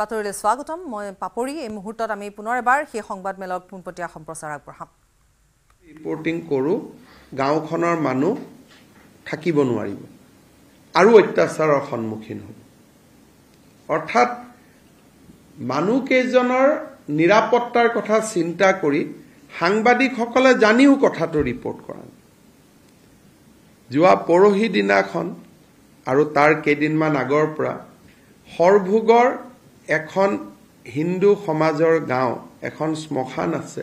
বাতৰিলৈ স্বাগতম মই পাপৰি এই মুহূৰ্তত আমি পুনৰ এবাৰ সেই সংবাদ মেলক পোনপটীয়া সম্প্ৰচাৰ আগবঢ়াম ইম্পৰ্টিং কৰোঁ গাঁওখনৰ মানুহ থাকিব নোৱাৰিব আৰু অত্যাচাৰৰ সন্মুখীন হ'ব অৰ্থাৎ মানুহকেইজনৰ নিৰাপত্তাৰ কথা চিন্তা কৰি সাংবাদিকসকলে জানিও কথাটো ৰিপৰ্ট কৰা যোৱা পৰহি দিনাখন আৰু তাৰ কেইদিনমান আগৰ পৰা সৰভোগৰ এখন হিন্দু সমাজৰ গাঁও এখন শ্মশান আছে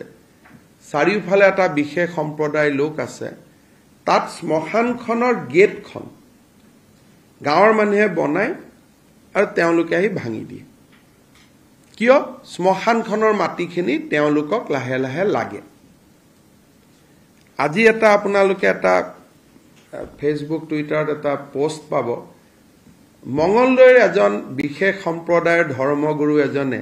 চাৰিওফালে এটা বিশেষ সম্প্ৰদায়ৰ লোক আছে তাত শ্মশানখনৰ গেটখন গাঁৱৰ মানুহে বনায় আৰু তেওঁলোকে আহি ভাঙি দিয়ে কিয় শ্মশানখনৰ মাটিখিনি তেওঁলোকক লাহে লাহে লাগে আজি এটা আপোনালোকে এটা ফেচবুক টুইটাৰত এটা পষ্ট পাব মঙলদৈৰ এজন বিশেষ সম্প্ৰদায়ৰ ধৰ্মগুৰু এজনে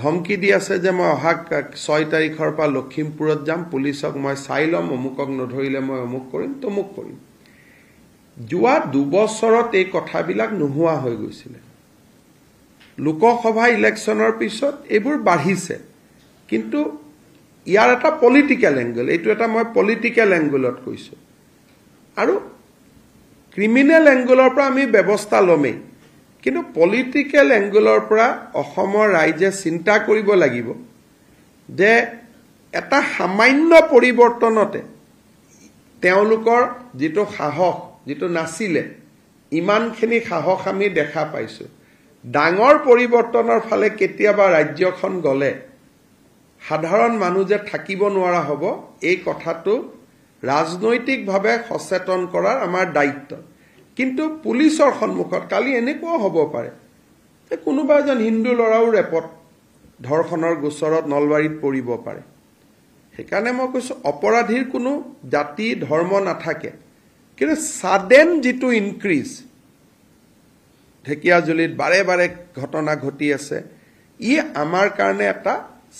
ধমকি দি আছে যে মই অহা ছয় তাৰিখৰ পৰা লখিমপুৰত যাম পুলিচক মই চাই ল'ম অমুকক নধৰিলে মই অমুক কৰিম তমুক কৰিম যোৱা দুবছৰত এই কথাবিলাক নোহোৱা হৈ গৈছিলে লোকসভা ইলেকশ্যনৰ পিছত এইবোৰ বাঢ়িছে কিন্তু ইয়াৰ এটা পলিটিকেল এংগল এইটো এটা মই পলিটিকেল এংগলত কৈছোঁ আৰু ক্ৰিমিনেল এংগুলৰ পৰা আমি ব্যৱস্থা ল'মেই কিন্তু পলিটিকেল এংগুলৰ পৰা অসমৰ ৰাইজে চিন্তা কৰিব লাগিব যে এটা সামান্য পৰিৱৰ্তনতে তেওঁলোকৰ যিটো সাহস যিটো নাছিলে ইমানখিনি সাহস আমি দেখা পাইছোঁ ডাঙৰ পৰিৱৰ্তনৰ ফালে কেতিয়াবা ৰাজ্যখন গ'লে সাধাৰণ মানুহ যে থাকিব নোৱাৰা হ'ব এই কথাটো ৰাজনৈতিকভাৱে সচেতন কৰাৰ আমাৰ দায়িত্ব কিন্তু পুলিচৰ সন্মুখত কালি এনেকুৱাও হ'ব পাৰে যে কোনোবা এজন হিন্দু ল'ৰাও ৰেপত ধৰ্ষণৰ গোচৰত নলবাৰীত পৰিব পাৰে সেইকাৰণে মই কৈছোঁ অপৰাধীৰ কোনো জাতি ধৰ্ম নাথাকে কিন্তু ছাডেন যিটো ইনক্ৰিজ ঢেকীয়াজুলিত বাৰে বাৰে ঘটনা ঘটি আছে ই আমাৰ কাৰণে এটা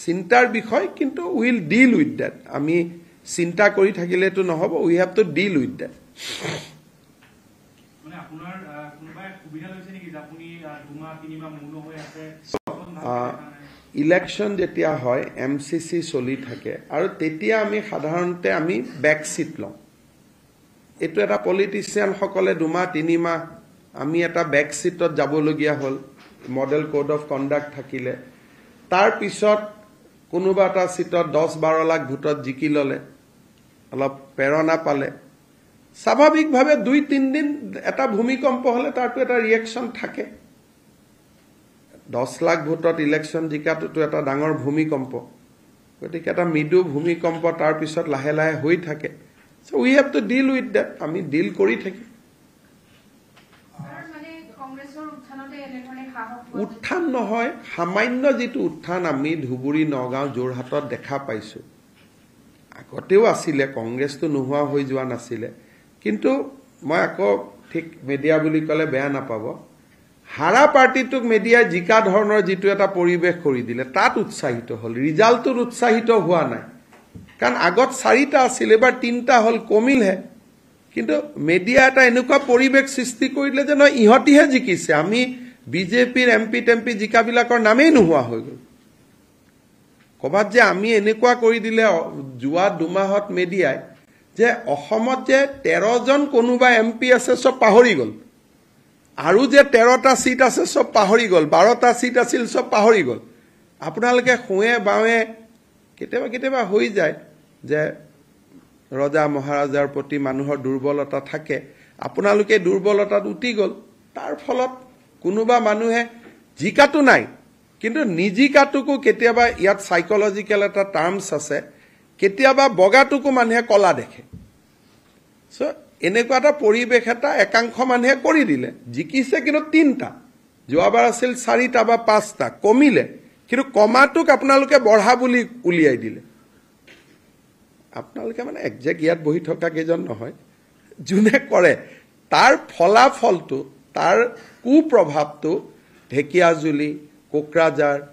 চিন্তাৰ বিষয় কিন্তু উইল ডিল উইথ ডেট আমি চিন্তা কৰি থাকিলেতো নহব we have to deal with that election যেতিয়া হয় এম চি চি চলি থাকে আৰু তেতিয়া আমি সাধাৰণতে আমি বেক চিট লওঁ এইটো এটা পলিটিচিয়ানসকলে দুমাহ তিনিমাহ আমি এটা বেক চিটত যাবলগীয়া হ'ল মডেল ক'ড অফ কণ্ডাক্ট থাকিলে তাৰপিছত কোনোবা এটা চিটত দহ বাৰ লাখ ভোটত জিকি ল'লে অলপ প্ৰেৰণা পালে স্বাভাৱিকভাৱে দুই তিনিদিন এটা ভূমিকম্প হ'লে তাৰতো এটা ৰিয়েকশ্যন থাকে দহ লাখ ভোটত ইলেকশ্যন জিকাটোতো এটা ডাঙৰ ভূমিকম্প গতিকে এটা মৃদু ভূমিকম্প তাৰপিছত লাহে লাহে হৈ থাকে so' we have to deal with that আমি ডিল কৰি থাকিম উত্থান নহয় সামান্য যিটো উত্থান আমি ধুবুৰী নগাঁও যোৰহাটত দেখা পাইছোঁ আগতেও আছিলে কংগ্ৰেছটো নোহোৱা হৈ যোৱা নাছিলে কিন্তু মই আকৌ ঠিক মেডিয়া বুলি ক'লে বেয়া নাপাব হাৰা পাৰ্টীটোক মেডিয়াই জিকা ধৰণৰ যিটো এটা পৰিৱেশ কৰি দিলে তাত উৎসাহিত হ'ল ৰিজাল্টটোত উৎসাহিত হোৱা নাই কাৰণ আগত চাৰিটা আছিল এইবাৰ তিনিটা হ'ল কমিলহে কিন্তু মেডিয়া এটা এনেকুৱা পৰিৱেশ সৃষ্টি কৰিলে যে নহয় ইহঁতিহে জিকিছে আমি বিজেপিৰ এম পি টেম পি জিকাবিলাকৰ নামেই নোহোৱা হৈ গ'ল ক'ৰবাত যে আমি এনেকুৱা কৰি দিলে যোৱা দুমাহত মেডিয়াই যে অসমত যে তেৰজন কোনোবা এম পি আছে চব পাহৰি গ'ল আৰু যে তেৰটা ছিট আছে চব পাহৰি গ'ল বাৰটা ছিট আছিল চব পাহৰি গ'ল আপোনালোকে শুৱে বাওঁৱে কেতিয়াবা কেতিয়াবা হৈ যায় যে ৰজা মহাৰজাৰ প্ৰতি মানুহৰ দুৰ্বলতা থাকে আপোনালোকে দুৰ্বলতাত উটি গ'ল তাৰ ফলত কোনোবা মানুহে জিকাটো নাই কিন্তু নিজিকাটোকো কেতিয়াবা ইয়াত চাইকলজিকেল এটা টাৰ্মছ আছে কেতিয়াবা বগাটোকো মানুহে কলা দেখে চ' এনেকুৱা এটা পৰিৱেশ এটা একাংশ মানুহে কৰি দিলে জিকিছে কিন্তু তিনিটা যোৱাবাৰ আছিল চাৰিটা বা পাঁচটা কমিলে কিন্তু কমাটোক আপোনালোকে বঢ়া বুলি উলিয়াই দিলে আপোনালোকে মানে একজেক্ট ইয়াত বহি থকা কেইজন নহয় যোনে কৰে তাৰ ফলাফলটো তাৰ কুপ্ৰভাৱটো ঢেকীয়াজুলি কোকৰাঝাৰ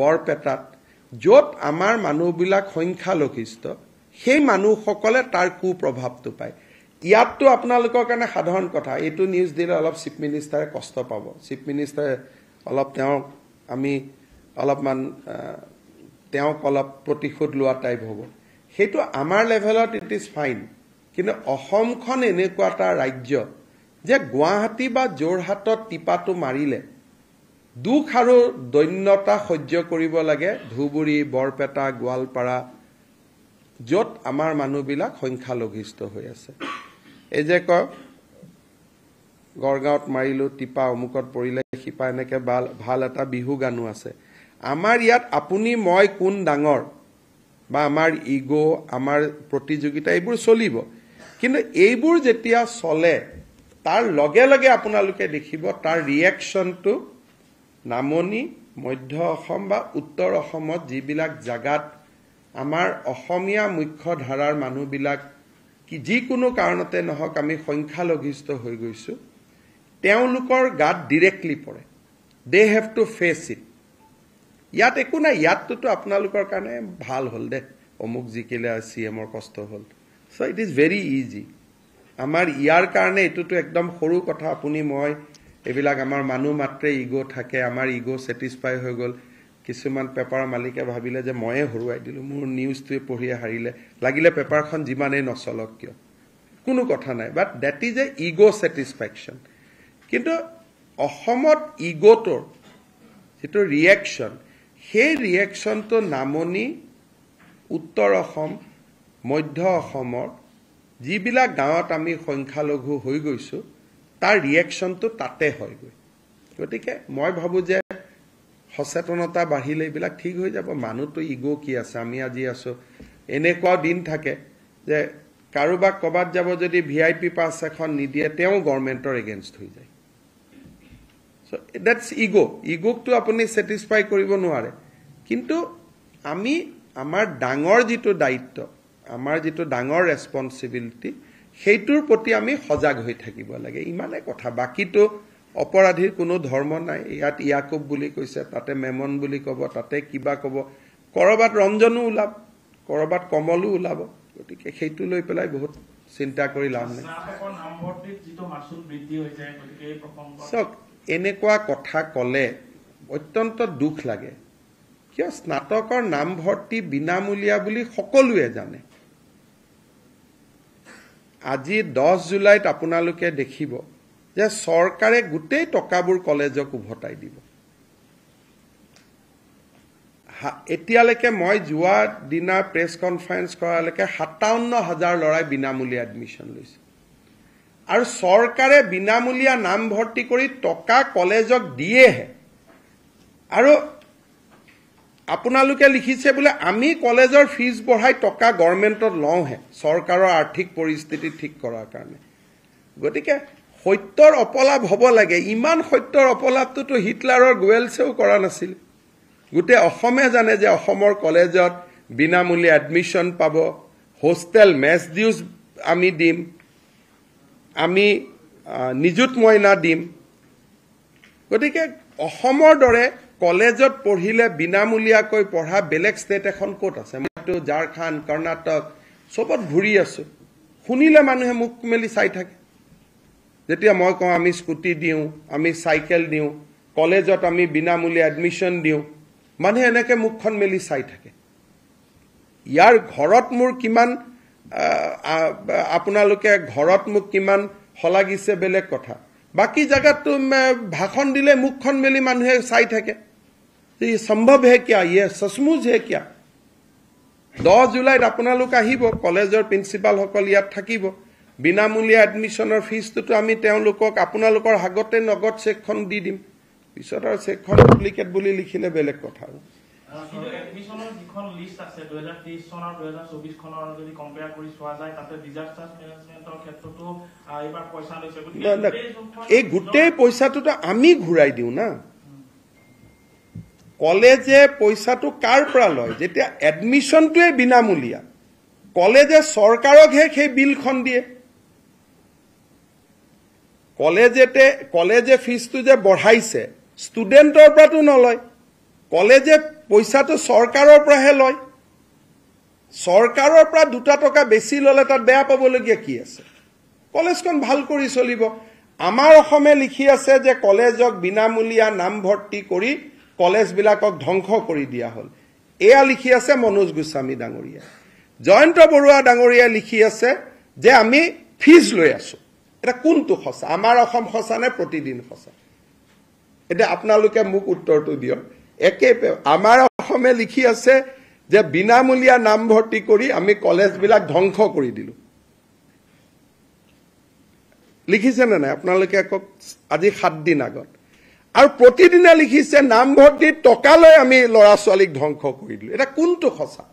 বৰপেটাত য'ত আমাৰ মানুহবিলাক সংখ্যালঘিষ্ঠ সেই মানুহসকলে তাৰ কু প্ৰভাৱটো পায় ইয়াততো আপোনালোকৰ কাৰণে সাধাৰণ কথা এইটো নিউজ দিলে অলপ চিফ মিনিষ্টাৰে কষ্ট পাব চিফ মিনিষ্টাৰে অলপ তেওঁক আমি অলপমান তেওঁক অলপ প্ৰতিশোধ লোৱা টাইপ হ'ব সেইটো আমাৰ লেভেলত ইট ইজ ফাইন কিন্তু অসমখন এনেকুৱা এটা ৰাজ্য যে গুৱাহাটী বা যোৰহাটত টিপাটো মাৰিলে দুখ আৰু দৈন্যতা সহ্য কৰিব লাগে ধুবুৰী বৰপেটা গোৱালপাৰা য'ত আমাৰ মানুহবিলাক সংখ্যালঘিষ্ঠ হৈ আছে এই যে কয় গড়গাঁৱত মাৰিলোঁ টিপা অমুকত পৰিলে শিপা এনেকৈ ভাল ভাল এটা বিহু গানো আছে আমাৰ ইয়াত আপুনি মই কোন ডাঙৰ বা আমাৰ ইগ' আমাৰ প্ৰতিযোগিতা এইবোৰ চলিব কিন্তু এইবোৰ যেতিয়া চলে তাৰ লগে লগে আপোনালোকে দেখিব তাৰ ৰিয়েকশ্যনটো নামনি মধ্য অসম বা উত্তৰ অসমত যিবিলাক জেগাত আমাৰ অসমীয়া মুখ্য ধাৰাৰ মানুহবিলাক কি যিকোনো কাৰণতে নহওক আমি সংখ্যালঘিষ্ঠ হৈ গৈছোঁ তেওঁলোকৰ গাত ডিৰেক্টলি পৰে they have to face it ইয়াত একো নাই ইয়াতটোতো আপোনালোকৰ কাৰণে ভাল হ'ল দে অমুক জিকিলে চি এমৰ কষ্ট হ'ল so' it is very easy আমাৰ ইয়াৰ কাৰণে এইটোতো একদম সৰু কথা আপুনি মই এইবিলাক আমাৰ মানুহ মাত্ৰে ইগ' থাকে আমাৰ ইগ' ছেটিছফাই হৈ গ'ল কিছুমান পেপাৰৰ মালিকে ভাবিলে যে ময়ে হৰুৱাই দিলোঁ মোৰ নিউজটোৱে পঢ়িয়ে হাৰিলে লাগিলে পেপাৰখন যিমানেই নচলক কিয় কোনো কথা নাই but that is a ego' satisfaction কিন্তু অসমত ইগ'টোৰ যিটো ৰিয়েকশ্যন সেই ৰিয়েকশ্যনটো নামনি উত্তৰ অসম মধ্য অসমৰ যিবিলাক গাঁৱত আমি সংখ্যালঘু হৈ গৈছোঁ তাৰ ৰিয়েকশ্যনটো তাতে হয়গৈ গতিকে মই ভাবোঁ যে সচেতনতা বাঢ়িলে এইবিলাক ঠিক হৈ যাব মানুহটো ইগ' কি আছে আমি আজি আছো এনেকুৱা দিন থাকে যে কাৰোবাক ক'ৰবাত যাব যদি ভি আই পি পাছ এখন নিদিয়ে তেওঁ গভৰ্ণমেণ্টৰ এগেইনষ্ট হৈ যায় চ' ডেটছ ইগ' ইগ'কটো আপুনি ছেটিছফাই কৰিব নোৱাৰে কিন্তু আমি আমাৰ ডাঙৰ যিটো দায়িত্ব আমাৰ যিটো ডাঙৰ ৰেছপনচিবিলিটি সেইটোৰ প্ৰতি আমি সজাগ হৈ থাকিব লাগে ইমানে কথা বাকীটো অপৰাধীৰ কোনো ধৰ্ম নাই ইয়াত ইয়াকুব বুলি কৈছে তাতে মেমন বুলি ক'ব তাতে কিবা ক'ব ক'ৰবাত ৰঞ্জনো ওলাব ক'ৰবাত কমলো ওলাব গতিকে সেইটো লৈ পেলাই বহুত চিন্তা কৰি লাভ নাই চাওক এনেকুৱা কথা ক'লে অত্যন্ত দুখ লাগে কিয় স্নাতকৰ নামভৰ্তি বিনামূলীয়া বুলি সকলোৱে জানে আজি দহ জুলাইত আপোনালোকে দেখিব যে চৰকাৰে গোটেই টকাবোৰ কলেজক উভতাই দিব এতিয়ালৈকে মই যোৱা দিনা প্ৰেছ কনফাৰেন্স কৰালৈকে সাতাৱন্ন হাজাৰ ল'ৰাই বিনামূলীয়া এডমিশ্যন লৈছে আৰু চৰকাৰে বিনামূলীয়া নামভৰ্তি কৰি টকা কলেজক দিয়েহে আৰু আপোনালোকে লিখিছে বোলে আমি কলেজৰ ফিজ বঢ়াই টকা গভৰ্ণমেণ্টত লওঁহে চৰকাৰৰ আৰ্থিক পৰিস্থিতি ঠিক কৰাৰ কাৰণে গতিকে সত্যৰ অপলাভ হ'ব লাগে ইমান সত্যৰ অপলাভটোতো হিটলাৰৰ গুৱেলছেও কৰা নাছিল গোটেই অসমে জানে যে অসমৰ কলেজত বিনামূলীয়া এডমিশ্যন পাব হোষ্টেল মেছ ডিউজ আমি দিম আমি নিযুত মইনা দিম গতিকে অসমৰ দৰে কলেজত পঢ়িলে বিনামূলীয়াকৈ পঢ়া বেলেগ ষ্টেট এখন ক'ত আছে মইতো ঝাৰখণ্ড কৰ্ণাটক চবত ঘূৰি আছো শুনিলে মানুহে মুখ মেলি চাই থাকে যেতিয়া মই কওঁ আমি স্কুটি দিওঁ আমি চাইকেল দিওঁ কলেজত আমি বিনামূলীয়া এডমিশ্যন দিওঁ মানুহে এনেকৈ মুখখন মেলি চাই থাকে ইয়াৰ ঘৰত মোৰ কিমান আপোনালোকে ঘৰত মোক কিমান শলাগিছে বেলেগ কথা বাকী জেগাত ভাষণ দিলে মুখখন মেলি মানুহে চাই থাকে সম্ভৱ হে কিয়া ইয়ে সচমুজ হে কিয়া দহ জুলাইত আপোনালোক আহিব কলেজৰ প্ৰিন্সিপালসকল ইয়াত থাকিব বিনামূলীয়া এডমিশ্যনৰ ফিজটোতো আমি তেওঁলোকক আপোনালোকৰ আগতে নগদ চেকখন দি দিম পিছত আৰু চেকখন ডুপ্লিকেট বুলি লিখিলে বেলেগ কথা আৰু কিন্তু এডমিশ্যনৰ যিখন লিষ্ট আছে দুহেজাৰ তেইছ চনৰ দুহেজাৰ চৌবিশ খনৰ যদি কম্পেয়াৰ এই গোটেই পইচাটোতো আমি কলেজে পইচাটো কাৰ পৰা লয় যেতিয়া এডমিশ্যনটোৱে বিনামূলীয়া কলেজে চৰকাৰকহে সেই বিলখন দিয়ে কলেজে ফিজটো যে বঢ়াইছে ষ্টুডেণ্টৰ পৰাতো নলয় কলেজে পইচাটো চৰকাৰৰ পৰাহে লয় চৰকাৰৰ পৰা দুটা টকা বেছি ল'লে তাত বেয়া পাবলগীয়া কি আছে কলেজখন ভাল কৰি চলিব আমাৰ অসমে লিখি আছে যে কলেজক বিনামূলীয়া নামভৰ্তি কৰি কলেজবিলাকক ধ্বংস কৰি দিয়া হ'ল এয়া লিখি আছে মনোজ গোস্বামী ডাঙৰীয়া জয়ন্ত বৰুৱা ডাঙৰীয়াই লিখি আছে যে আমি ফিজ লৈ আছোঁ এটা কোনটো সঁচা আমাৰ অসম সঁচা নে প্ৰতিদিন সঁচা এতিয়া আপোনালোকে মোক উত্তৰটো দিয়ক একে আমাৰ অসমে লিখি আছে যে বিনামূলীয়া নামভৰ্তি কৰি আমি কলেজবিলাক ধ্বংস কৰি দিলোঁ লিখিছেনে নাই আপোনালোকে কওক আজি সাতদিন আগত আৰু প্ৰতিদিনে লিখিছে নামভৰ্তি টকা লৈ আমি ল'ৰা ছোৱালীক ধ্বংস কৰি দিলোঁ এতিয়া কোনটো সঁচা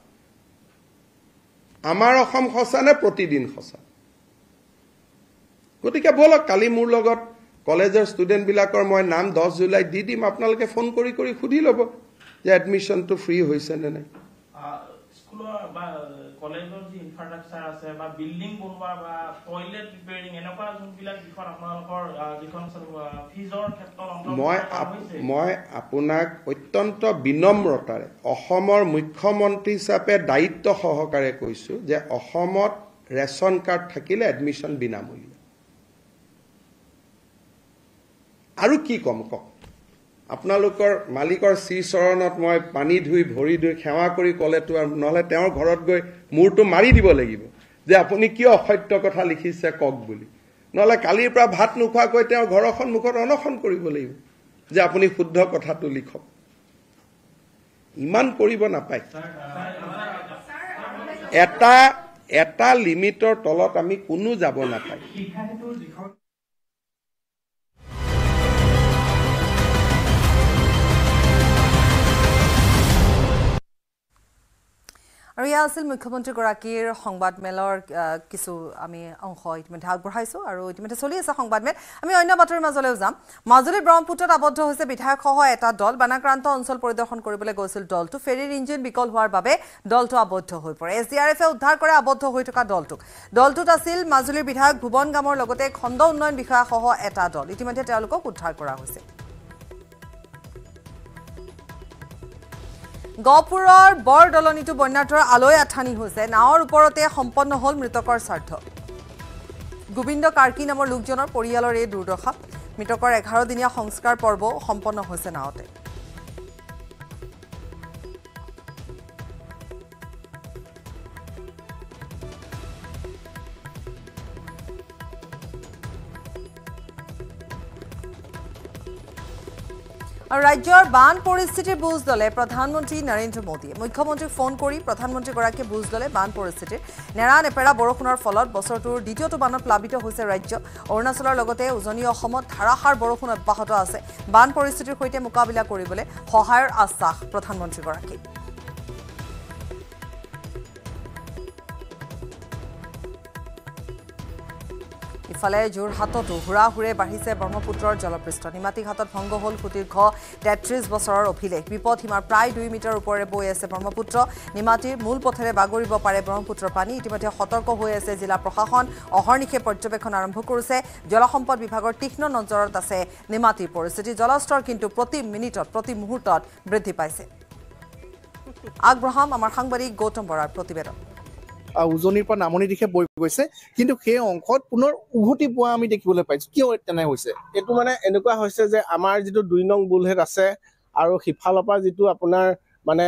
আমাৰ অসম সঁচা নে প্ৰতিদিন সঁচা গতিকে ব'লক কালি মোৰ লগত কলেজৰ ষ্টুডেণ্টবিলাকৰ মই নাম দহ জুলাইত দি দিম আপোনালোকে ফোন কৰি কৰি সুধি ল'ব যে এডমিশ্যনটো ফ্ৰী হৈছে নে নাই মই আপোনাক অত্যন্ত বিনম্ৰতাৰে অসমৰ মুখ্যমন্ত্ৰী হিচাপে দায়িত্ব সহকাৰে কৈছো যে অসমত ৰেচন কাৰ্ড থাকিলে এডমিশ্যন বিনামূলীয়া আৰু কি ক'ম কওক আপোনালোকৰ মালিকৰ শ্ৰীচৰণত মই পানী ধুই ভৰি ধুই সেৱা কৰি ক'লেতো আৰু নহ'লে তেওঁৰ ঘৰত গৈ মূৰটো মাৰি দিব লাগিব যে আপুনি কিয় অসত্য কথা লিখিছে কওক বুলি নহ'লে কালিৰ পৰা ভাত নোখোৱাকৈ তেওঁ ঘৰৰ সন্মুখত অনশন কৰিব লাগিব যে আপুনি শুদ্ধ কথাটো লিখক ইমান কৰিব নাপায় এটা এটা লিমিটৰ তলত আমি কোনো যাব নাপায় আৰু এয়া আছিল মুখ্যমন্ত্ৰীগৰাকীৰ সংবাদমেলৰ কিছু আমি অংশ ইতিমধ্যে আগবঢ়াইছোঁ আৰু ইতিমধ্যে চলি আছে সংবাদমেল আমি অন্য বাতৰিৰ মাজলৈও যাম মাজুলীৰ ব্ৰহ্মপুত্ৰত আবদ্ধ হৈছে বিধায়কসহ এটা দল বানাক্ৰান্ত অঞ্চল পৰিদৰ্শন কৰিবলৈ গৈছিল দলটো ফেৰীৰ ইঞ্জিন বিকল হোৱাৰ বাবে দলটো আবদ্ধ হৈ পৰে এছ ডি আৰ এফে উদ্ধাৰ কৰে আবদ্ধ হৈ থকা দলটোক দলটোত আছিল মাজুলীৰ বিধায়ক ভুৱন গামৰ লগতে খণ্ড উন্নয়ন বিষয়াসহ এটা দল ইতিমধ্যে তেওঁলোকক উদ্ধাৰ কৰা হৈছে গহপুৰৰ বৰ দলনিটো বন্যাৰ্থৰ আলৈ আঠানি হৈছে নাৱৰ ওপৰতে সম্পন্ন হ'ল মৃতকৰ স্বাৰ্থ গোবিন্দ কাৰ্কি নামৰ লোকজনৰ পৰিয়ালৰ এই দুৰ্দশা মৃতকৰ এঘাৰ দিনীয়া সংস্কাৰ পৰ্বও সম্পন্ন হৈছে নাৱতে ৰাজ্যৰ বান পৰিস্থিতি বুজ দলে প্ৰধানমন্ত্ৰী নৰেন্দ্ৰ মোদী মুখ্যমন্ত্ৰী ফোন কৰি প্রধানমন্ত্রীগাকে বুজ দলে বান পরিস্থিতি নেড়া নেপেড়া বরষুণের ফলত বছরটির দ্বিতীয়টো বানত প্লাবিত হয়েছে রাজ্য অরুণাচলের উজনি ধারাহার বরষুণ অব্যাহত আছে বান পরিস্থিতির সহ মোকাবিলা করবলে সহায়ের আশ্বাস প্রধানমন্ত্রীগাকী এফালে যোৰহাটতো হুৰা হুৰে বাঢ়িছে ব্ৰহ্মপুত্ৰৰ জলপৃষ্ঠ নিমাতী নিমাতীঘাটত ভংগ হ'ল সুদীৰ্ঘ তেত্ৰিছ বছৰৰ অভিলেখ বিপদ সীমাৰ প্ৰায় দুই মিটাৰ ওপৰে বৈ আছে ব্ৰহ্মপুত্ৰ নিমাতীৰ মূল পথেৰে বাগৰিব পাৰে ব্ৰহ্মপুত্ৰৰ পানী ইতিমধ্যে সতৰ্ক হৈ আছে জিলা প্ৰশাসন অহৰ্নিশে পৰ্যবেক্ষণ আৰম্ভ কৰিছে জলসম্পদ বিভাগৰ তীক্ষ্ণ নজৰত আছে নিমাতীৰ পৰিস্থিতি জলস্তৰ কিন্তু প্ৰতি মিনিটত প্ৰতি মুহূৰ্তত বৃদ্ধি পাইছে আগবঢ়াম আমাৰ সাংবাদিক গৌতম বৰাৰ প্ৰতিবেদন উজনিৰ পৰা নামনি দিশে বৈ গৈছে কিন্তু সেই অংশত পুনৰ উভতি পোৱা আমি দেখিবলৈ পাইছো কিয় তেনে হৈছে এইটো মানে এনেকুৱা হৈছে যে আমাৰ যিটো দুই নং বুলহেত আছে আৰু সিফালৰ পৰা যিটো আপোনাৰ মানে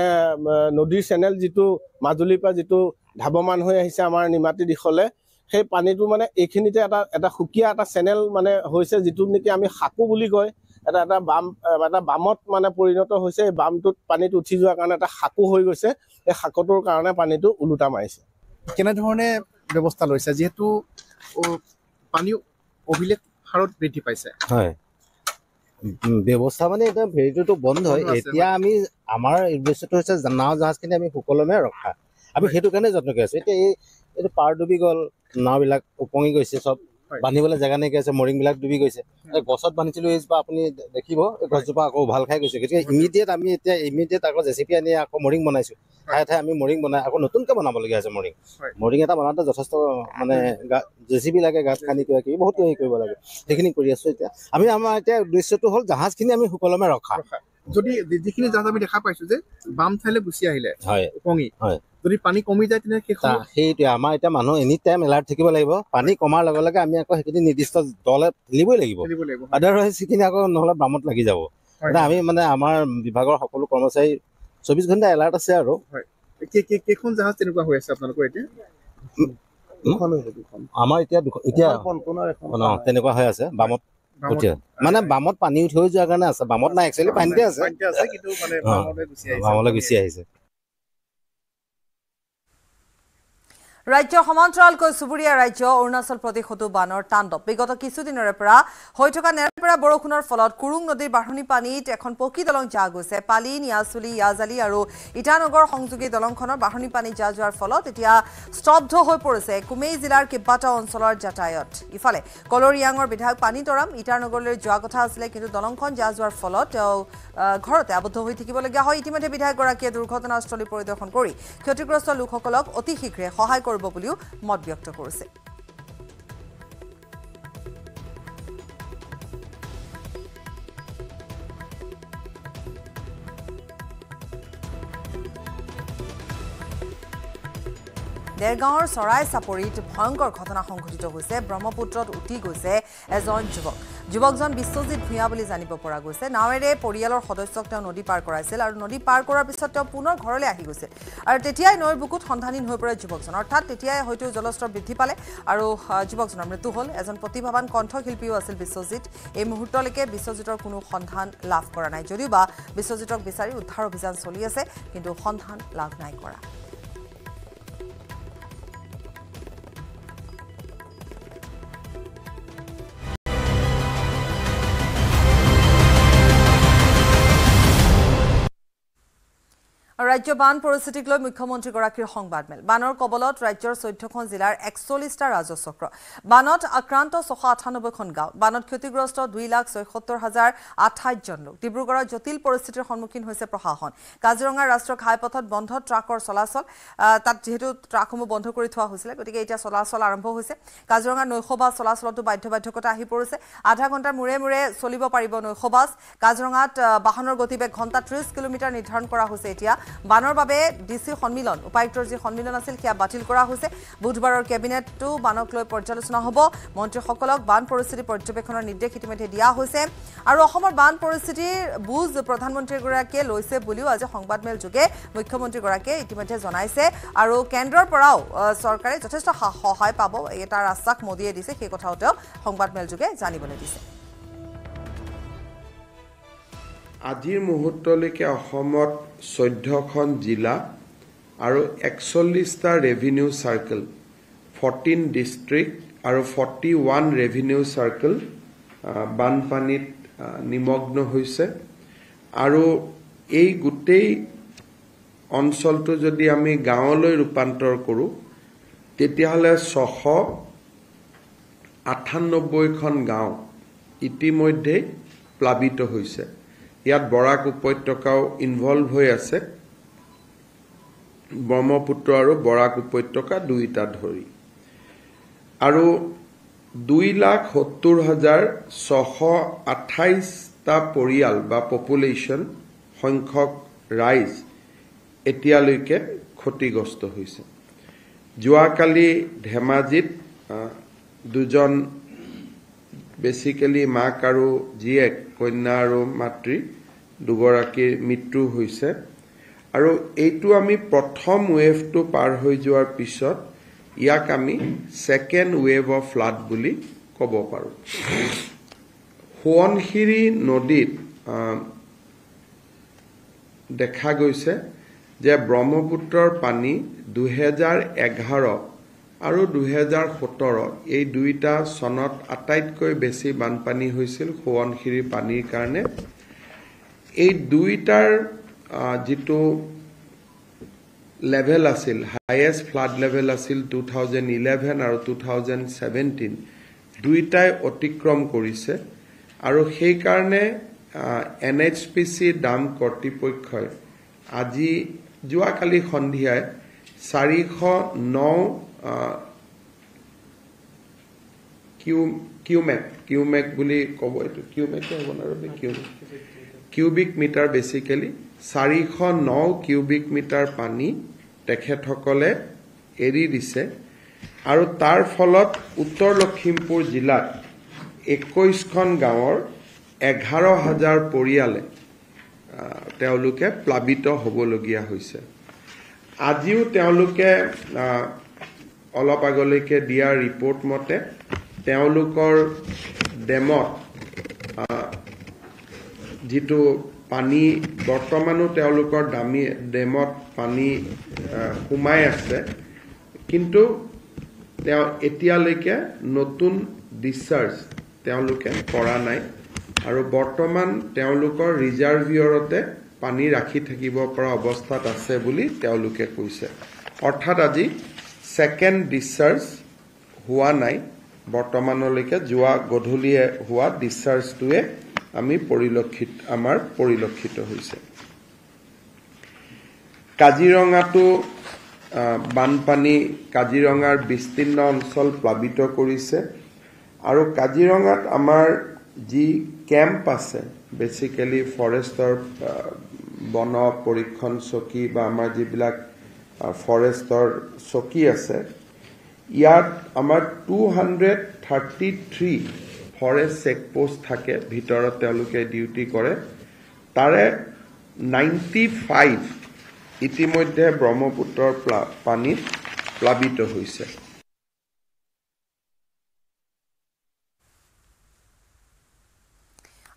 নদীৰ চেনেল যিটো মাজুলীৰ পৰা যিটো ধাৱমান হৈ আহিছে আমাৰ নিমাতী দিশলৈ সেই পানীটো মানে এইখিনিতে এটা এটা সুকীয়া এটা চেনেল মানে হৈছে যিটো নেকি আমি সাকু বুলি কয় এটা এটা বাম এটা বামত মানে পৰিণত হৈছে এই বামটোত পানীত উঠি যোৱাৰ কাৰণে এটা সাকু হৈ গৈছে এই সাকুটোৰ কাৰণে পানীটো ওলোটা মাৰিছে কেনেধৰণে ব্যৱস্থা লৈছে যিহেতু পানী অভিলেখ হাৰত বৃদ্ধি পাইছে হয় ব্যৱস্থা মানে এতিয়া ফেৰিটোতো বন্ধ হয় এতিয়া আমি আমাৰ উদ্দেশ্যটো হৈছে নাও জাহাজখিনি আমি সুকলমে ৰখা আমি সেইটো কাৰণে যত্ন কৰি আছোঁ এতিয়া এই এইটো পাৰ ডুবি গ'ল নাওবিলাক উপঙি গৈছে চব বান্ধিবলৈ জেগা নাইকিয়া হৈছে মৰিং বিলাক ডুবি গৈছে গছত বান্ধিছিলো এইজোপা আপুনি দেখিব গছজোপা আকৌ ভাল খাই গৈছে গতিকে ইমিডিয়েট আমি এতিয়া ইমিডিয়েট আকৌ জেচিপি আনি আকৌ মৰিং বনাইছোঁ ঠায়ে ঠায়ে আমি মৰিং বনাই আকৌ নতুনকৈ বনাবলগীয়া হৈছে মৰিং মৰিং এটা বনাওঁতে যথেষ্ট মানে জেচিপি লাগে গাঁত খান্দি কিবা কিবি বহুত কিবা কৰিব লাগে সেইখিনি কৰি আছো এতিয়া আমি আমাৰ এতিয়া উদ্দেশ্যটো হ'ল জাহাজখিনি আমি সুকলমে ৰখা যদি যিখিনি জাহাজ আমি দেখা পাইছো যে বাম ঠাইলৈ গুচি আহিলে হয় উপঙি হয় যদি পানী কমি যায় তেনে শেষ সেইটোৱে আমাৰ এতিয়া মানুহ এনি টাইম এলাৰ্ট থাকিব লাগিব পানী কমাৰ লগে লগে আমি আকৌ সেইখিনি নিৰ্দিষ্ট দলে খেলিবই লাগিব আদাৰৱাইজ সেইখিনি আকৌ নহ'লে বামত লাগি যাব আমি মানে আমাৰ বিভাগৰ সকলো কৰ্মচাৰী চৌবিছ ঘণ্টা এলাৰ্ট আছে আৰু কেইখন জাহাজ তেনেকুৱা হৈ আছে আপোনালোকৰ এতিয়া মানে বামত পানী উঠি যোৱাৰ কাৰণে আছে বামত নাই পানীতে আছে বামলৈ গুচি আহিছে রাজ্য সমান্তরালক সুবুরিয়া রাজ্য অরুণাচল প্রদেশতো বানর তাণ্ডব বিগত কিছুদিনের হয়ে থাকা পৰা বৰষুণৰ ফলত কুৰুং নদীৰ বাঢ়নি পানীত এখন পকী দলং জাহ গৈছে পালি নিয়াজুলি ইয়াজালি আৰু ইটানগৰ সংযোগী দলংখনৰ বাঢ়নি পানী জাহ যোৱাৰ ফলত এতিয়া স্তব্ধ হৈ পৰিছে কুমেই জিলাৰ কেইবাটাও অঞ্চলৰ যাতায়ত ইফালে কলৰিয়াঙৰ বিধায়ক পানীতৰাম ইটানগৰলৈ যোৱা কথা আছিলে কিন্তু দলংখন জাহ যোৱাৰ ফলত তেওঁ ঘৰতে আৱদ্ধ হৈ থাকিবলগীয়া হয় ইতিমধ্যে বিধায়কগৰাকীয়ে দুৰ্ঘটনাস্থলী পৰিদৰ্শন কৰি ক্ষতিগ্ৰস্ত লোকসকলক অতি শীঘ্ৰে সহায় কৰিব বুলিও মত ব্যক্ত কৰিছে দেৰগাঁৱৰ চৰাই চাপৰিত ভয়ংকৰ ঘটনা সংঘটিত হৈছে ব্ৰহ্মপুত্ৰত উটি গৈছে এজন যুৱক যুৱকজন বিশ্বজিত ভূঞা বুলি জানিব পৰা গৈছে নাৱেৰে পৰিয়ালৰ সদস্যক তেওঁ নদী পাৰ কৰাইছিল আৰু নদী পাৰ কৰাৰ পিছত তেওঁ পুনৰ ঘৰলৈ আহি গৈছিল আৰু তেতিয়াই নৈৰ বুকুত সন্ধানহীন হৈ পৰে যুৱকজন অৰ্থাৎ তেতিয়াই হয়তো জলস্তৰ বৃদ্ধি পালে আৰু যুৱকজনৰ মৃত্যু হ'ল এজন প্ৰতিভাৱান কণ্ঠশিল্পীও আছিল বিশ্বজিৎ এই মুহূৰ্তলৈকে বিশ্বজিতৰ কোনো সন্ধান লাভ কৰা নাই যদিওবা বিশ্বজিতক বিচাৰি উদ্ধাৰ অভিযান চলি আছে কিন্তু সন্ধান লাভ নাই কৰা ৰাজ্য বান পৰিস্থিতিক লৈ মুখ্যমন্ত্ৰীগীৰ সংবাদমেল বানৰ কবলত ৰাজ্যৰ চৈধ্যখন জিলাৰ একচল্লিশটা ৰাজচক্ৰ বানত আক্ৰান্ত ছশ আঠানব্বৈখন গাঁও বানত ক্ষতিগ্ৰস্ত দুই লাখ ছয়সত্তৰ হাজাৰ আঠাইশজন লোক ডিব্ৰুগড়ৰ জটিল পৰিস্থিতিৰ সন্মুখীন হৈছে প্ৰশাসন কাজিৰঙাৰ ৰাষ্ট্ৰীয় ঘাইপথত বন্ধ ট্ৰাকৰ চলাচল তাত যিহেতু ট্ৰাকসমূহ বন্ধ কৰি থোৱা হৈছিলে গতিকে এতিয়া চলাচল আৰম্ভ হৈছে কাজিৰঙাৰ নৈশবাছ চলাচলতো বাধ্যবাধ্যকতা আহি পৰিছে আধা ঘণ্টাৰ মূৰে মূৰে চলিব পাৰিব নৈশবাছ কাজিৰঙাত বাহনৰ গতিবেগ ঘণ্টা ত্ৰিশ কিলোমিটাৰ নিৰ্ধাৰণ কৰা হৈছে এতিয়া বানৰ বাবে ডি চি সন্মিলন উপায়ুক্তৰ যি সন্মিলন আছিল সেয়া বাতিল কৰা হৈছে বুধবাৰৰ কেবিনেটটো বানক লৈ পৰ্যালোচনা হ'ব মন্ত্ৰীসকলক বান পৰিস্থিতি পৰ্যবেক্ষণৰ নিৰ্দেশ ইতিমধ্যে দিয়া হৈছে আৰু অসমৰ বান পৰিস্থিতিৰ বুজ প্ৰধানমন্ত্ৰীগৰাকীয়ে লৈছে বুলিও আজি সংবাদমেল যোগে মুখ্যমন্ত্ৰীগৰাকীয়ে ইতিমধ্যে জনাইছে আৰু কেন্দ্ৰৰ পৰাও চৰকাৰে যথেষ্ট সহায় পাব এটাৰ আশ্বাস মোদীয়ে দিছে সেই কথাও তেওঁ সংবাদমেল যোগে জানিবলৈ দিছে আজিৰ মুহূৰ্তলৈকে অসমত চৈধ্যখন জিলা আৰু একচল্লিছটা ৰেভিনিউ চাৰ্কল ফৰ্টিন ডিষ্ট্ৰিক্ট আৰু ফৰ্টি ওৱান ৰেভিনিউ চাৰ্কল বানপানীত নিমগ্ন হৈছে আৰু এই গোটেই অঞ্চলটো যদি আমি গাঁৱলৈ ৰূপান্তৰ কৰোঁ তেতিয়াহ'লে ছশ আঠানব্বৈখন গাঁও ইতিমধ্যেই প্লাৱিত হৈছে ইয়াত বৰাক উপত্যকাও ইনভলভ হৈ আছে ব্ৰহ্মপুত্ৰ আৰু বৰাক উপত্যকা দুয়োটা ধৰি আৰু দুই লাখ সত্তৰ হাজাৰ ছশ আঠাইশটা পৰিয়াল বা পপুলেশ্যন সংখ্যক ৰাইজ এতিয়ালৈকে ক্ষতিগ্ৰস্ত হৈছে যোৱাকালি ধেমাজিত দুজন বেচিকেলি মাক আৰু জীয়েক কন্যা আৰু মাতৃ দুগৰাকীৰ মৃত্যু হৈছে আৰু এইটো আমি প্ৰথম ৱেভটো পাৰ হৈ যোৱাৰ পিছত ইয়াক আমি ছেকেণ্ড ৱেভ অফ ফ্লাড বুলি ক'ব পাৰোঁ সোৱণশিৰি নদীত দেখা গৈছে যে ব্ৰহ্মপুত্ৰৰ পানী দুহেজাৰ এঘাৰ আৰু দুহেজাৰ সোতৰ এই দুয়োটা চনত আটাইতকৈ বেছি বানপানী হৈছিল সোৱণশিৰি পানীৰ কাৰণে এই দুয়োটাৰ যিটো লেভেল আছিল হায়েষ্ট ফ্লাড লেভেল আছিল টু থাউজেণ্ড ইলেভেন আৰু টু থাউজেণ্ড ছেভেণ্টিন দুয়োটাই অতিক্ৰম কৰিছে আৰু সেইকাৰণে এন এইচ পি চি দাম কৰ্তৃপক্ষই আজি যোৱাকালি সন্ধিয়াই চাৰিশ ন কিউ কিউমেক কিউমেক বুলি ক'ব এইটো কিউমেকে হ'ব নাৰু কিউমেক কিউবিক মিটাৰ বেচিকেলি চাৰিশ ন কিউবিক মিটাৰ পানী তেখেতসকলে এৰি দিছে আৰু তাৰ ফলত উত্তৰ লখিমপুৰ জিলাত একৈশখন গাঁৱৰ এঘাৰ হাজাৰ পৰিয়ালে তেওঁলোকে প্লাৱিত হ'বলগীয়া হৈছে আজিও তেওঁলোকে অলপ আগলৈকে দিয়া ৰিপৰ্ট মতে তেওঁলোকৰ ডেমত যিটো পানী বৰ্তমানো তেওঁলোকৰ দামী ডেমত পানী সোমাই আছে কিন্তু তেওঁ এতিয়ালৈকে নতুন ডিচাৰ্জ তেওঁলোকে কৰা নাই আৰু বৰ্তমান তেওঁলোকৰ ৰিজাৰ্ভিয়ৰতে পানী ৰাখি থাকিব পৰা অৱস্থাত আছে বুলি তেওঁলোকে কৈছে অৰ্থাৎ আজি ছেকেণ্ড ডিচাৰ্জ হোৱা নাই বৰ্তমানলৈকে যোৱা গধূলিয়ে হোৱা ডিচাৰ্জটোৱে আমি পৰিলক্ষিত আমাৰ পৰিলক্ষিত হৈছে কাজিৰঙাটো বানপানী কাজিৰঙাৰ বিস্তীৰ্ণ অঞ্চল প্লাৱিত কৰিছে আৰু কাজিৰঙাত আমাৰ যি কেম্প আছে বেচিকেলি ফৰেষ্টৰ বন পৰীক্ষণ চকী বা আমাৰ যিবিলাক ফৰেষ্টৰ চকী আছে ইয়াত আমাৰ two hundred thirty three forest checkpost ভিতৰত তেওঁলোকে ডিউটি কৰে তাৰে নাইণ্টি ফাইভ ইতিমধ্যে ব্ৰহ্মপুত্ৰৰ পানীত প্লাৱিত হৈছে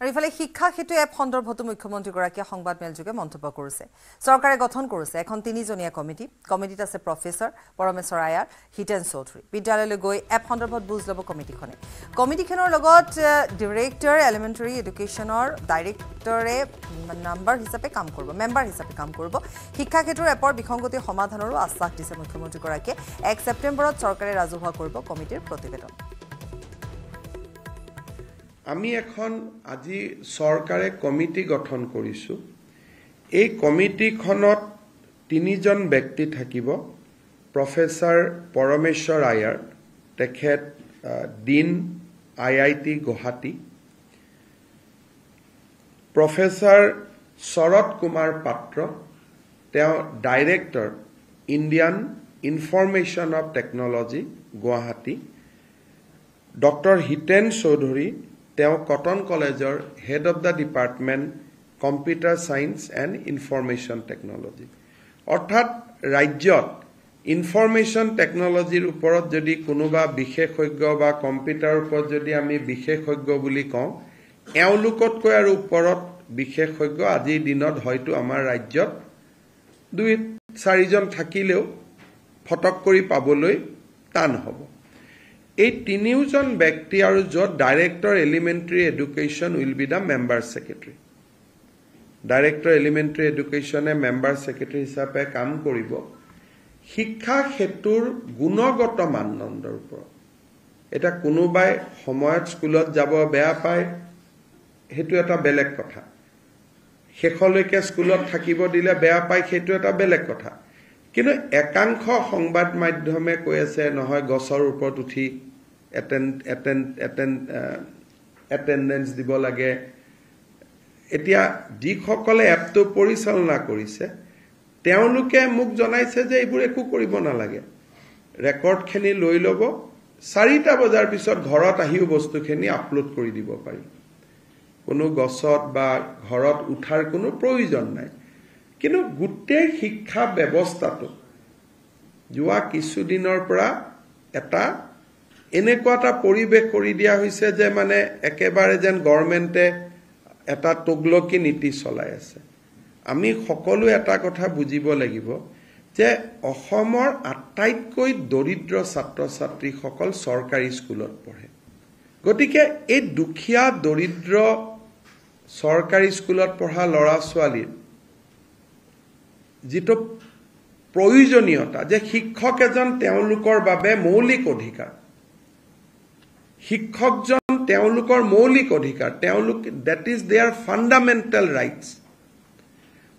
আৰু ইফালে শিক্ষা সেতু এপ সন্দৰ্ভতো মুখ্যমন্ত্ৰীগৰাকীয়ে সংবাদ মেলযোগে মন্তব্য কৰিছে চৰকাৰে গঠন কৰিছে এখন তিনিজনীয়া কমিটি কমিটিত আছে প্ৰফেচৰ পৰমেশ্বৰ আয়াৰ হিতেন চৌধুৰী বিদ্যালয়লৈ গৈ এপ সন্দৰ্ভত বুজ ল'ব কমিটিখনে কমিটিখনৰ লগত ডিৰেক্টৰ এলিমেণ্টেৰী এডুকেশ্যনৰ ডাইৰেক্টৰে নাম্বাৰ হিচাপে কাম কৰিব মেম্বাৰ হিচাপে কাম কৰিব শিক্ষা সেতুৰ এপৰ বিসংগতি সমাধানৰো আশ্বাস দিছে মুখ্যমন্ত্ৰীগৰাকীয়ে এক ছেপ্টেম্বৰত চৰকাৰে ৰাজহুৱা কৰিব কমিটিৰ প্ৰতিবেদন আমি এখন আজি চৰকাৰে কমিটি গঠন কৰিছোঁ এই কমিটিখনত তিনিজন ব্যক্তি থাকিব প্ৰফেচাৰ পৰমেশ্বৰ আয়াৰ তেখেত dean I I T Guwahati professor Sharat Kumar Patra তেওঁ director Indian information of technology Guwahati doctor Hiten Choudhury তেওঁ কটন কলেজৰ head of the department computer science and information technology অৰ্থাৎ ৰাজ্যত ইনফৰ্মেশ্যন টেকনলজিৰ ওপৰত যদি কোনোবা বিশেষজ্ঞ বা কম্পিউটাৰৰ ওপৰত যদি আমি বিশেষজ্ঞ বুলি কওঁ এওঁলোকতকৈ আৰু ওপৰত বিশেষজ্ঞ আজিৰ দিনত হয়তো আমাৰ ৰাজ্যত দুই চাৰিজন থাকিলেও ফটক কৰি পাবলৈ টান হ'ব এই তিনিওজন ব্যক্তি আৰু য'ত director elementary education will be the member secretary director elementary এডুকেশ্যনে মেম্বাৰ ছেক্ৰেটেৰী হিচাপে কাম কৰিব শিক্ষা সেতুৰ গুণগত মানদণ্ডৰ ওপৰত এতিয়া কোনোবাই সময়ত স্কুলত যাব বেয়া পায় সেইটো এটা বেলেগ কথা শেষলৈকে স্কুলত থাকিব দিলে বেয়া পায় সেইটো এটা বেলেগ কথা কিন্তু একাংশ সংবাদ মাধ্যমে কৈ আছে নহয় গছৰ ওপৰত উঠি এটেণ্ডেঞ্চ uh, দিব লাগে এতিয়া যিসকলে এপটো পৰিচালনা কৰিছে তেওঁলোকে মোক জনাইছে যে এইবোৰ একো কৰিব নালাগে ৰেকৰ্ডখিনি লৈ ল'ব চাৰিটা বজাৰ পিছত ঘৰত আহিও বস্তুখিনি আপলোড কৰি দিব পাৰি কোনো গছত বা ঘৰত উঠাৰ কোনো প্ৰয়োজন নাই কিন্তু গোটেই শিক্ষা ব্যৱস্থাটো যোৱা কিছুদিনৰ পৰা এটা এনেকুৱা এটা পৰিৱেশ কৰি দিয়া হৈছে যে মানে একেবাৰে যেন গভৰ্ণমেণ্টে এটা তগলকী নীতি চলাই আছে আমি সকলোৱে এটা কথা বুজিব লাগিব যে অসমৰ আটাইতকৈ দৰিদ্ৰ ছাত্ৰ ছাত্ৰীসকল চৰকাৰী স্কুলত পঢ়ে গতিকে এই দুখীয়া দৰিদ্ৰ চৰকাৰী স্কুলত পঢ়া ল'ৰা ছোৱালীৰ যিটো প্ৰয়োজনীয়তা যে শিক্ষক এজন তেওঁলোকৰ বাবে মৌলিক অধিকাৰ শিক্ষকজন তেওঁলোকৰ মৌলিক অধিকাৰ তেওঁলোক that is their fundamental rights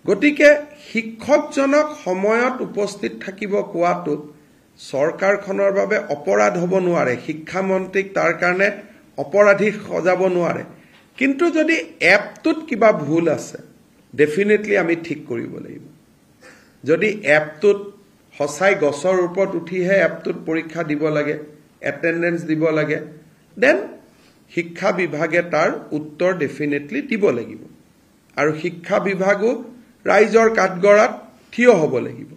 গতিকে শিক্ষকজনক সময়ত উপস্থিত থাকিব কোৱাটো চৰকাৰখনৰ বাবে অপৰাধ হ'ব নোৱাৰে শিক্ষামন্ত্ৰীক তাৰ কাৰণে অপৰাধী সজাব নোৱাৰে কিন্তু যদি এপটোত কিবা ভুল আছে ডেফিনেটলি আমি ঠিক কৰিব লাগিব যদি এপটোত সঁচাই গছৰ ওপৰত উঠিহে এপটোত পৰীক্ষা দিব লাগে এটেণ্ডেঞ্চ দিব লাগে দেন শিক্ষা বিভাগে তাৰ উত্তৰ ডেফিনেটলি দিব লাগিব আৰু শিক্ষা বিভাগো ৰাইজৰ কাঠগড়াত থিয় হ'ব লাগিব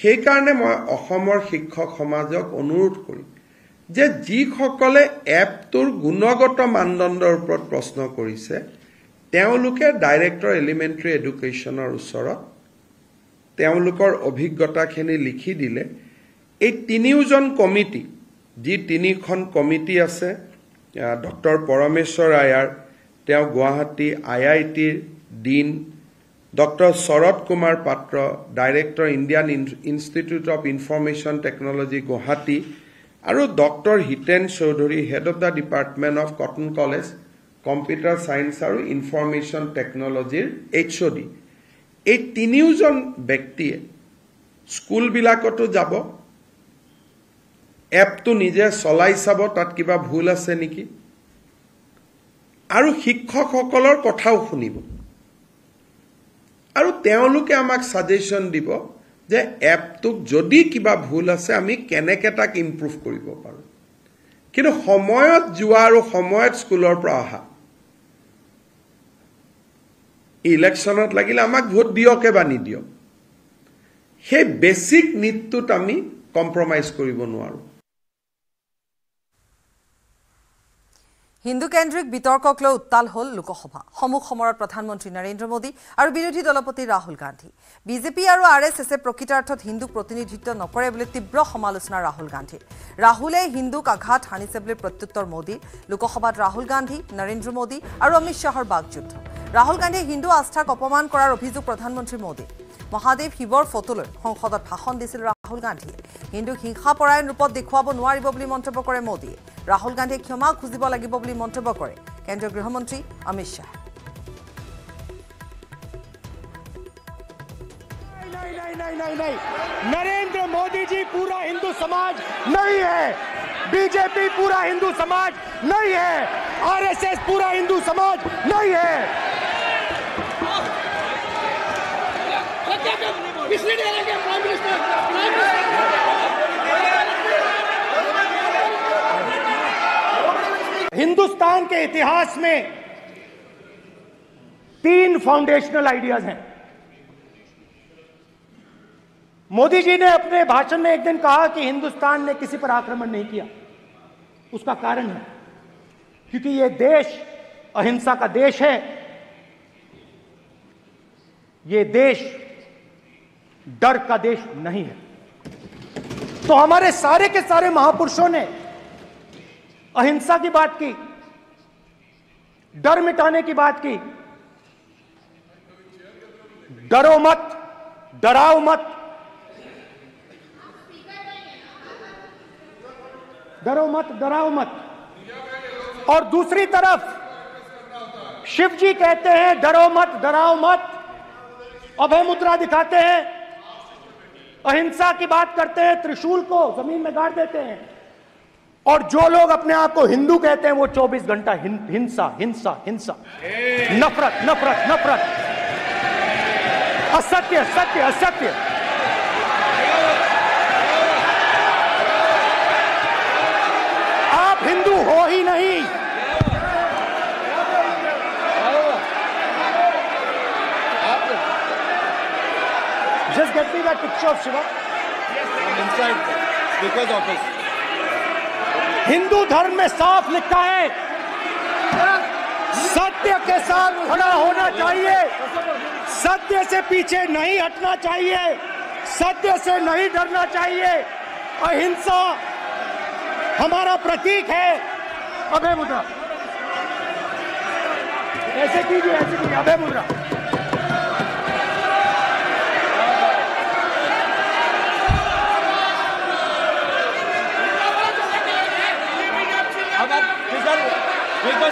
সেইকাৰণে মই অসমৰ শিক্ষক সমাজক অনুৰোধ কৰিম যে যিসকলে এপটোৰ গুণগত মানদণ্ডৰ ওপৰত প্ৰশ্ন কৰিছে তেওঁলোকে ডাইৰেক্টৰ এলিমেণ্টেৰী এডুকেশ্যনৰ ওচৰত তেওঁলোকৰ অভিজ্ঞতাখিনি লিখি দিলে এই তিনিওজন কমিটিক যি তিনিখন কমিটি আছে ডক্টৰ পৰমেশ্বৰ আয়াৰ তেওঁ গুৱাহাটী আই আই টিৰ dean doctor Sharat Kumar Patra director Indian institute of information technology Guwahati আৰু doctor Hiten Choudhury head of the department of Cotton college computer science আৰু ইনফৰ্মেশ্যন টেকনলজিৰ এইচ অ' ডি এই তিনিওজন ব্যক্তিয়ে স্কুলবিলাকতো যাব এপটো নিজে চলাই চাব তাত কিবা ভুল আছে নেকি আৰু শিক্ষকসকলৰ কথাও শুনিব আৰু তেওঁলোকে আমাক ছাজেশ্যন দিব যে এপটোক যদি কিবা ভুল আছে আমি কেনেকৈ তাক ইম্প্ৰুভ কৰিব পাৰোঁ কিন্তু সময়ত যোৱা আৰু সময়ত স্কুলৰ পৰা অহা ইলেকশ্যনত লাগিলে আমাক ভোট দিয়কে বা নিদিয়ক সেই বেচিক নীডটোত আমি কম্প্ৰমাইজ কৰিব নোৱাৰোঁ হিন্দু কেন্দ্রিক বিতর্কক লো উত্তাল হল লোকসভা সম্মুখ সমরত প্রধানমন্ত্রী নরেন্দ্র মোদী আর বিরোধী দলপতি রাহুল গান্ধী বিজেপি আর আর এস এসে প্রকৃতার্থত হিন্দু প্রতিনিধিত্ব নকরে বলে তীব্র সমালোচনা রাহুল গান্ধী রাহুলে হিন্দুক আঘাত হানিছে বলে প্রত্যুত্তর মোদী লোকসভাত রাহুল গান্ধী নরেন্দ্র মোদী আর অমিত শাহর বাকযুদ্ধ রাহুল গান্ধী হিন্দু আস্থাক অপমান করার অভিযোগ প্রধানমন্ত্রী মোদী মহাদেৱ শিৱৰ ফটোলৈ সংসদত ভাষণ দিছিল ৰাহুল গান্ধীয়ে কিন্তু হিংসাপৰায়ণ ৰূপত দেখুৱাব নোৱাৰিব বুলি মন্তব্য কৰে মোদীয়ে ৰাহুল গান্ধীয়ে ক্ষমা খুজিব লাগিব বুলি মন্তব্য কৰে কেন্দ্ৰীয় গৃহমন্ত্ৰী অমিত শ্বাহ নৰেন্দ্ৰ মোদীজী পূৰা হিন্দু সমাজ নীজেপি পূৰা হিন্দু সমাজ নাৰ এছ এছ পূৰা হিন্দু সমাজ নাৰ हिंदुस्तान के इतिहास में तीन फाउंडेशनल आइडियाज हैं मोदी जी ने अपने भाषण में एक दिन कहा कि हिंदुस्तान ने किसी पर आक्रमण नहीं किया उसका कारण है क्योंकि यह देश अहिंसा का देश है यह देश डर का देश नहीं है तो हमारे सारे के सारे महापुरुषों ने अहिंसा की बात की डर मिटाने की बात की डरो मत डराओ मत डरो मत डराओ मत और दूसरी तरफ शिव जी कहते हैं डरो मत डराओ मत अभय मुद्रा दिखाते हैं अहिंसा की बात करते हैं त्रिशूल को जमीन में गाड़ देते हैं और जो लोग अपने आप को हिंदू कहते हैं वो 24 घंटा हिंसा हिंसा हिंसा नफरत नफरत नफरत असत्य सत्य असत्य that picture of Shiva? Inside, because of Hindu धर्म में साफ लिखा है सत्य के साथ खड़ा होना चाहिए सत्य से पीछे नहीं हटना चाहिए सत्य से नहीं डरना चाहिए अहिंसा हमारा प्रतीक है अभय मुद्रा ऐसे कीजिए ऐसे कीजिए अभय मुद्रा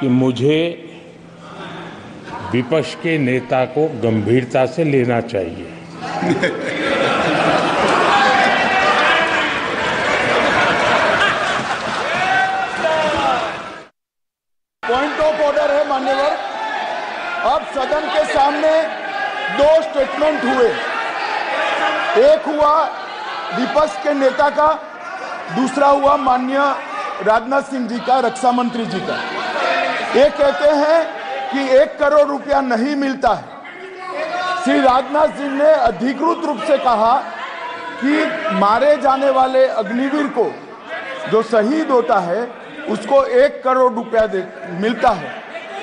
कि मुझे विपक्ष के नेता को गंभीरता से लेना चाहिए पॉइंट ऑफ ऑर्डर है मान्यवर अब सदन के सामने दो स्टेटमेंट हुए एक हुआ विपक्ष के नेता का दूसरा हुआ मान्य राजनाथ सिंह जी का रक्षा मंत्री जी का ये कहते हैं कि एक करोड़ रुपया नहीं मिलता है श्री राजनाथ सिंह ने अधिकृत रूप से कहा कि मारे जाने वाले अग्निवीर को जो शहीद होता है उसको एक करोड़ रुपया मिलता है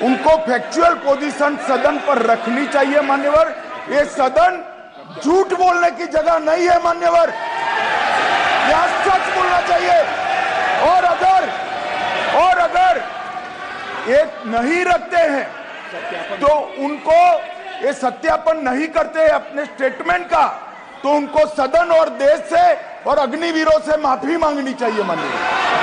उनको फैक्चुअल पोजीशन सदन पर रखनी चाहिए मान्यवर ये सदन झूठ बोलने की जगह नहीं है मान्यवर यहाँ सच बोलना चाहिए और अगर और अगर ये नहीं रखते हैं तो उनको ये सत्यापन नहीं करते अपने स्टेटमेंट का तो उनको सदन और देश से और अग्निवीरों से माफी मांगनी चाहिए मंदिर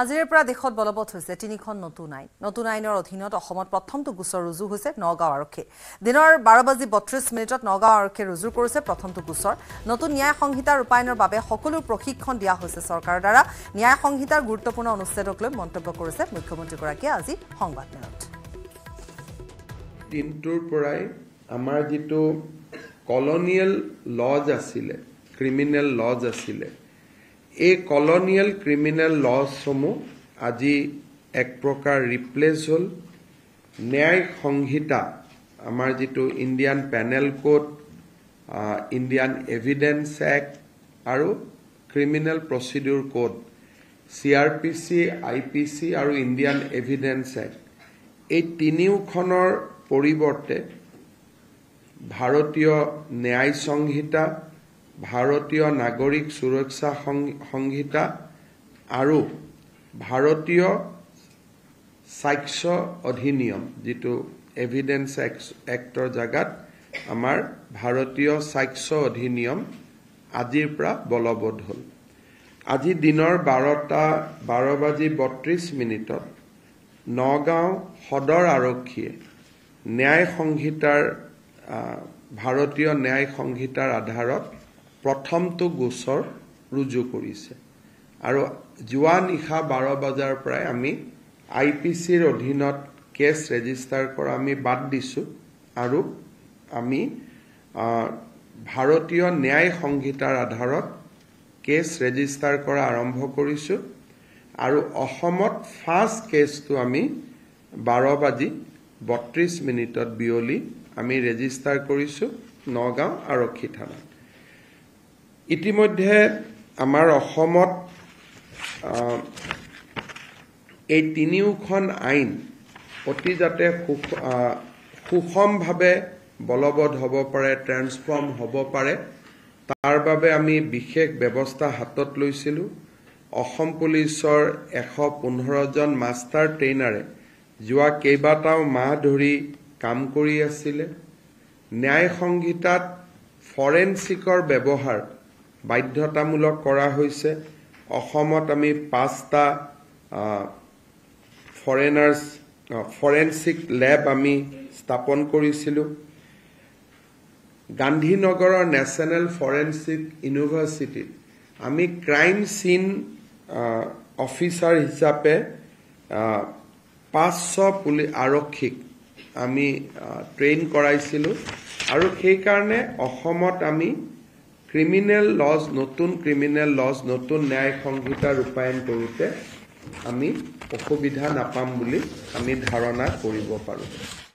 আজিৰে পৰা দেশত বলবৎ হৈছে তিনিখন নতুন আইন নতুন আইনৰ অধীনত অসমত প্ৰথমটো গোচৰ ৰুজু হৈছে নগাঁও আৰক্ষীয়ে দিনৰ বাৰ বাজি বত্ৰিছ মিনিটত নগাঁও আৰক্ষীয়ে ৰুজু কৰিছে প্ৰথমটো গোচৰ নতুন ন্যায় সংহিতা ৰূপায়ণৰ বাবে সকলো প্ৰশিক্ষণ দিয়া হৈছে চৰকাৰৰ দ্বাৰা ন্যায় সংহিতাৰ গুৰুত্বপূৰ্ণ অনুচ্ছেদক লৈ মন্তব্য কৰিছে মুখ্যমন্ত্ৰীগৰাকীয়ে আজি সংবাদমেলত দিনটোৰ পৰাই আমাৰ যিটো কলনিয়েল লজ আছিলে ক্ৰিমিনেল লজ আছিলে এই কলনিয়েল ক্ৰিমিনেল ল'ছসমূহ আজি এক প্ৰকাৰ ৰিপ্লেচ হ'ল ন্যায় সংহিতা আমাৰ যিটো Indian penal code Indian evidence act আৰু criminal procedure code C R P C I P C আৰু ইণ্ডিয়ান এভিডেন্স এক্ট এই তিনিওখনৰ পৰিৱৰ্তে ভাৰতীয় ন্যায় সংহিতা ভাৰতীয় নাগৰিক সুৰক্ষা সংহিতা আৰু ভাৰতীয় স্বাক্ষ্য অধিনিয়ম যিটো এভিডেন্স এক্টৰ জাগাত আমাৰ ভাৰতীয় স্বাক্ষ্য অধিনিয়ম আজিৰ পৰা বলবৎ হ'ল আজি দিনৰ বাৰটা বাৰ বাজি বত্ৰিশ মিনিটত নগাঁও সদৰ আৰক্ষীয়ে ন্যায় সংহিতাৰ ভাৰতীয় ন্যায় সংহিতাৰ আধাৰত প্ৰথমটো গোচৰ ৰুজু কৰিছে আৰু যোৱা নিশা বাৰ বজাৰ পৰাই আমি আই পি চিৰ অধীনত কেছ ৰেজিষ্টাৰ কৰা আমি বাদ দিছোঁ আৰু আমি ভাৰতীয় ন্যায় সংহিতাৰ আধাৰত কেছ ৰেজিষ্টাৰ কৰা আৰম্ভ কৰিছোঁ আৰু অসমত ফাৰ্ষ্ট কেছটো আমি বাৰ বাজি বত্ৰিছ মিনিটত বিয়লি আমি ৰেজিষ্টাৰ কৰিছোঁ নগাঁও আৰক্ষী থানাত ইতিমধ্যে আমাৰ অসমত এই তিনিওখন আইন অতি যাতে সুষমভাৱে বলবৎ হ'ব পাৰে ট্ৰেন্সফৰ্ম হ'ব পাৰে তাৰ বাবে আমি বিশেষ ব্যৱস্থা হাতত লৈছিলোঁ অসম পুলিচৰ এশ পোন্ধৰজন মাষ্টাৰ ট্ৰেইনাৰে যোৱা কেইবাটাও মাহ ধৰি কাম কৰি আছিলে ন্যায় সংহিতাত ফৰেনচিকৰ ব্যৱহাৰ বাধ্যতামূলক কৰা হৈছে অসমত আমি পাঁচটা ফৰেনাৰ্ছ ফৰেনচিক লেব আমি স্থাপন কৰিছিলোঁ গান্ধীনগৰৰ নেশ্যনেল ফৰেনচিক ইউনিভাৰ্চিটিত আমি ক্ৰাইম চিন অফিচাৰ হিচাপে পাঁচশ পুলি আৰক্ষীক আমি ট্ৰেইন কৰাইছিলোঁ আৰু সেইকাৰণে অসমত আমি ক্ৰিমিনেল লজ নতুন ক্ৰিমিনেল লজ নতুন ন্যায় সংহিতা ৰূপায়ণ কৰোঁতে আমি অসুবিধা নাপাম বুলি আমি ধাৰণা কৰিব পাৰোঁ